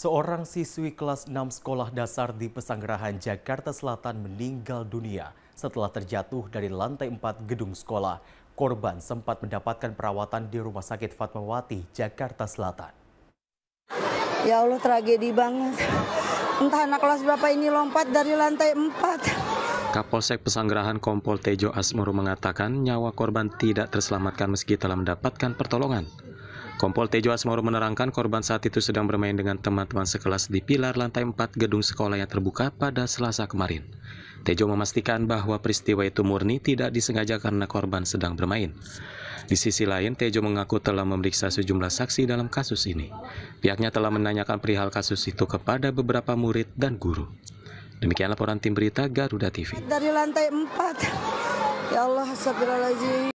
Seorang siswi kelas 6 sekolah dasar di Pesanggerahan, Jakarta Selatan meninggal dunia setelah terjatuh dari lantai 4 gedung sekolah. Korban sempat mendapatkan perawatan di Rumah Sakit Fatmawati, Jakarta Selatan. Ya Allah, tragedi banget. Entah anak kelas berapa ini lompat dari lantai 4. Kapolsek Pesanggerahan Kompol Tejo Asmoro mengatakan nyawa korban tidak terselamatkan meski telah mendapatkan pertolongan. Kompol Tejo Asmoro menerangkan korban saat itu sedang bermain dengan teman-teman sekelas di pilar lantai 4 gedung sekolah yang terbuka pada selasa kemarin. Tejo memastikan bahwa peristiwa itu murni tidak disengaja karena korban sedang bermain. Di sisi lain, Tejo mengaku telah memeriksa sejumlah saksi dalam kasus ini. Pihaknya telah menanyakan perihal kasus itu kepada beberapa murid dan guru. Demikian laporan tim berita Garuda TV. Dari lantai 4, ya Allah, astagfirullahaladzim.